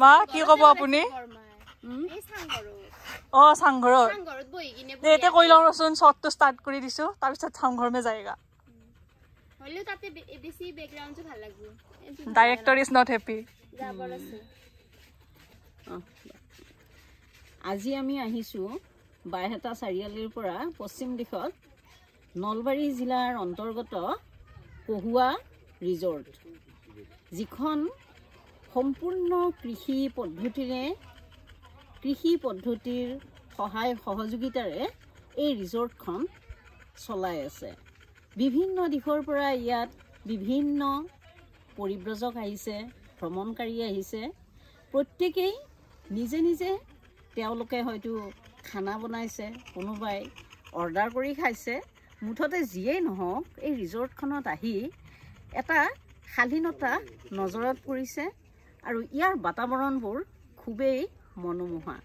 মা কি কব আপুনি অ সাংঘৰত দে কৈ লওঁ ৰচোন শ্বৰ্টটো ষ্টাৰ্ট কৰি দিছো তাৰপিছত সাংঘৰ মে আজি আমি আহিছোঁ বাইহেটা চাৰিআলিৰ পৰা পশ্চিম দিশত নলবাৰী জিলাৰ অন্তৰ্গত পহুৱা ৰিজৰ্ট যিখন সম্পূৰ্ণ কৃষি পদ্ধতিৰে কৃষি পদ্ধতিৰ সহায় সহযোগিতাৰে এই ৰিজৰ্টখন চলাই আছে বিভিন্ন দিশৰ পৰা ইয়াত বিভিন্ন পৰিব্ৰজক আহিছে ভ্ৰমণকাৰী আহিছে প্ৰত্যেকেই নিজে নিজে তেওঁলোকে হয়তো খানা বনাইছে কোনোবাই অৰ্ডাৰ কৰি খাইছে মুঠতে যিয়েই নহওক এই ৰিজৰ্টখনত আহি এটা শালীনতা নজৰত পৰিছে আৰু ইয়াৰ বাতাবৰণবোৰ খুবেই মনোমোহা